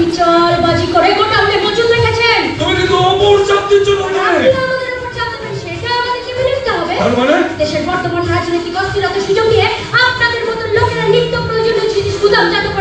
বিচার বাজি করে গোটা আমাদের মজুদ রেখেছেন তুমি কিন্তু অপর জাতির জন্য তার মানে? দেশের বর্তমান রাজনৈতিক অস্থিরতা সুযোগ দিয়ে আপনাদের মতো লোকেরা নিত্য প্রয়োজনীয় জিনিস গুদামজাত করে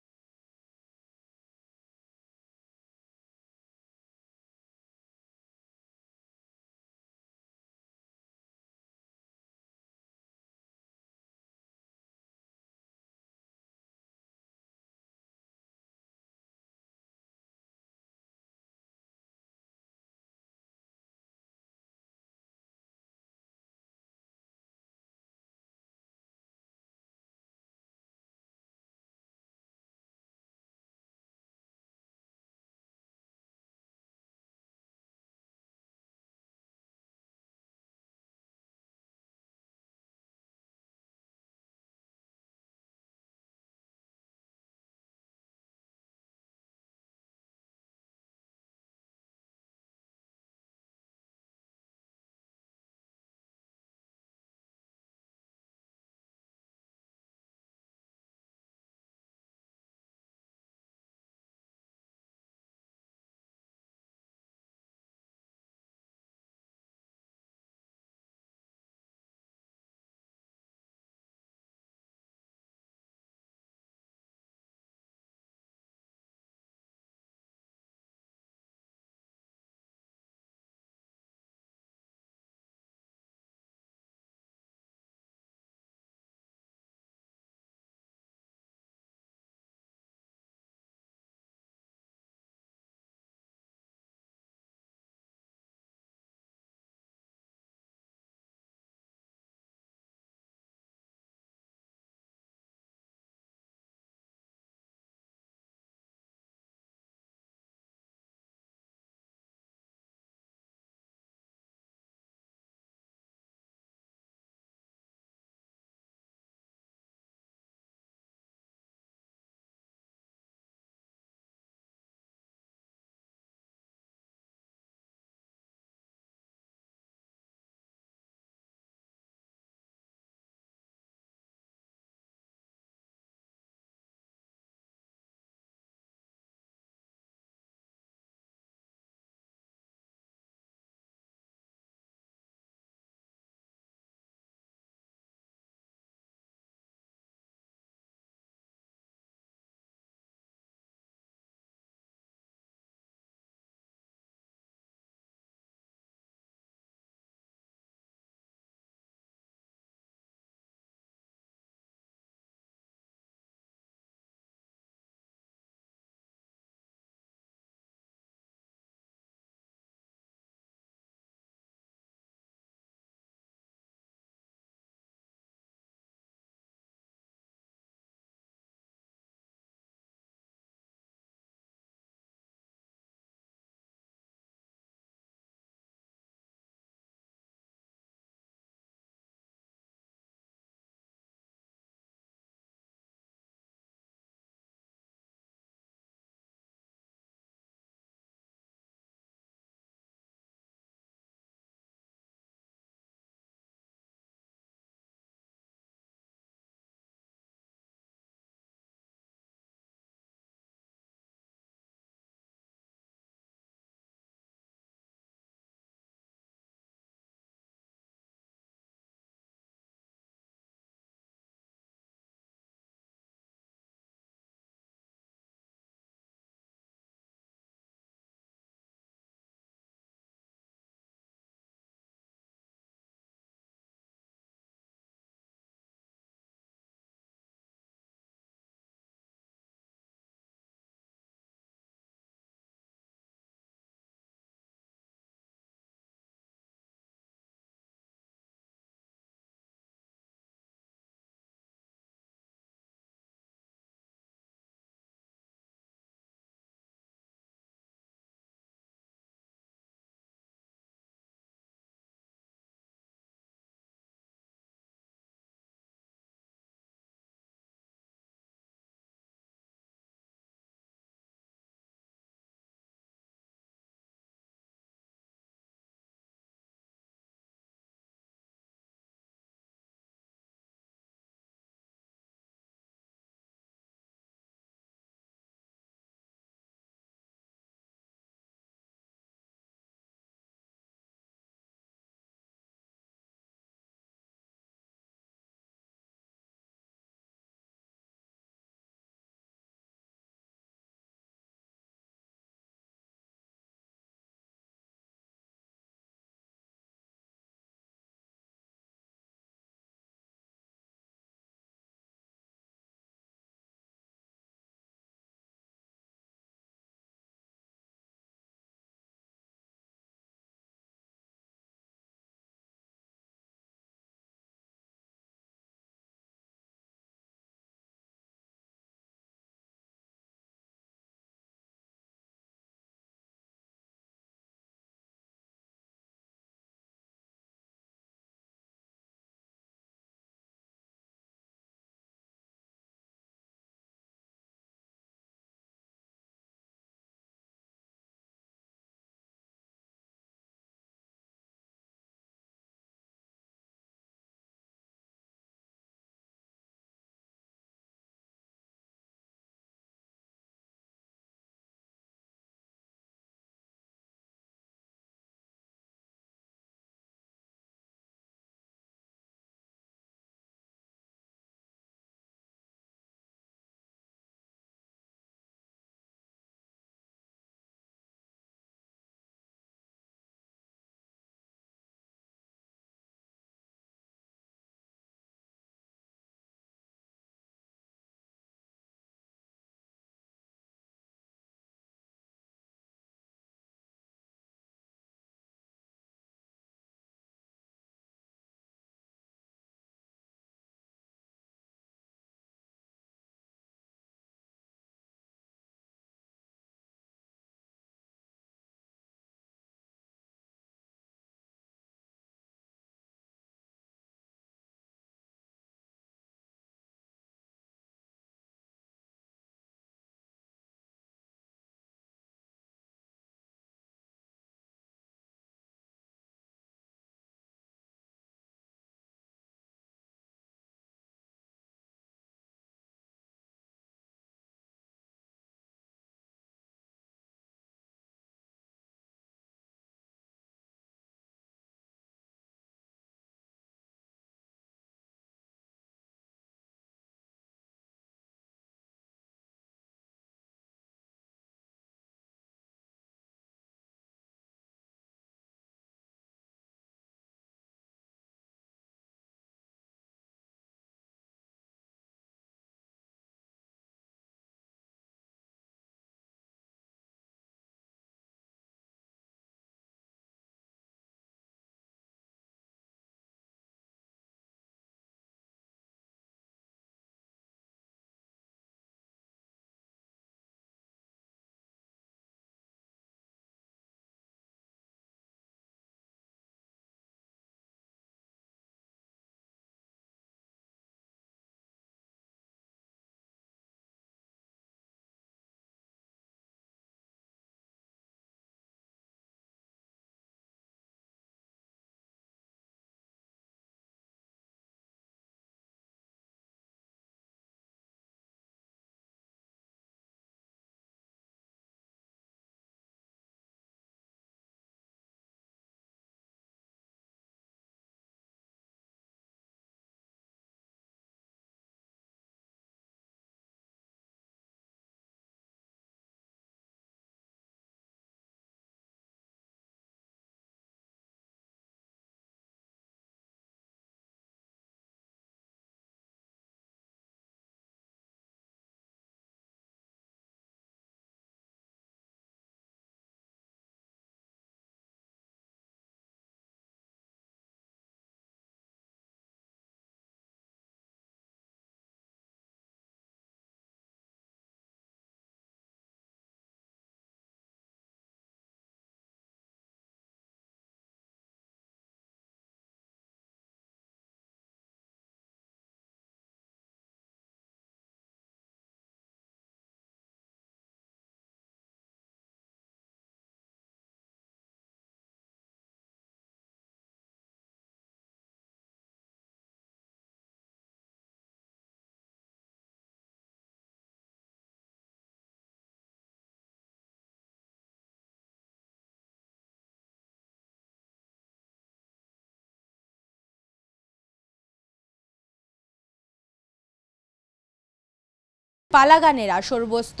পালাগানের আসর বসত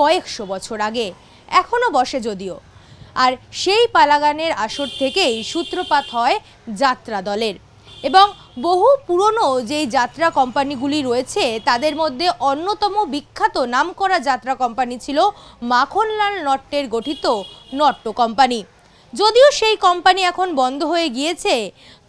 কয়েকশো বছর আগে এখনও বসে যদিও আর সেই পালাগানের আসর থেকেই সূত্রপাত হয় যাত্রা দলের এবং বহু পুরনো যেই যাত্রা কোম্পানিগুলি রয়েছে তাদের মধ্যে অন্যতম বিখ্যাত নামকরা যাত্রা কোম্পানি ছিল মাখনলাল নট্টের গঠিত নট্ট কোম্পানি যদিও সেই কোম্পানি এখন বন্ধ হয়ে গিয়েছে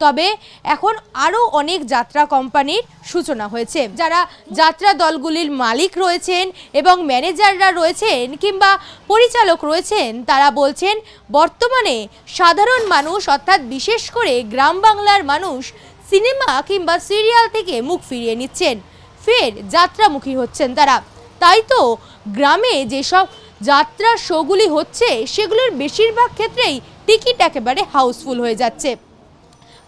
তবে এখন আরও অনেক যাত্রা কোম্পানির সূচনা হয়েছে যারা যাত্রা দলগুলির মালিক রয়েছেন এবং ম্যানেজাররা রয়েছেন কিংবা পরিচালক রয়েছেন তারা বলছেন বর্তমানে সাধারণ মানুষ অর্থাৎ বিশেষ করে গ্রাম বাংলার মানুষ সিনেমা কিংবা সিরিয়াল থেকে মুখ ফিরিয়ে নিচ্ছেন ফের যাত্রামুখী হচ্ছেন তারা তাই তো গ্রামে যেসব যাত্রা শোগুলি হচ্ছে সেগুলোর বেশিরভাগ ক্ষেত্রেই টিকিট একেবারে হাউসফুল হয়ে যাচ্ছে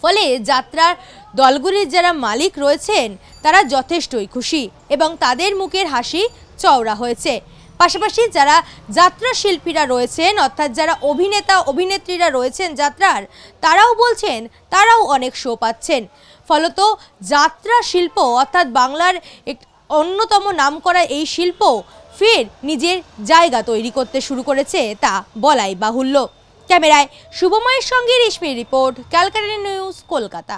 ফলে যাত্রার দলগুলির যারা মালিক রয়েছেন তারা যথেষ্টই খুশি এবং তাদের মুখের হাসি চওড়া হয়েছে পাশাপাশি যারা যাত্রা শিল্পীরা রয়েছেন অর্থাৎ যারা অভিনেতা অভিনেত্রীরা রয়েছেন যাত্রার তারাও বলছেন তারাও অনেক শো পাচ্ছেন ফলত যাত্রা শিল্প অর্থাৎ বাংলার এক অন্যতম নাম করা এই শিল্প ফের নিজের জায়গা তৈরি করতে শুরু করেছে তা বলাই বাহুল্য ক্যামেরায় শুভময়ের সঙ্গে রেশমির রিপোর্ট ক্যালকাটা নিউজ কলকাতা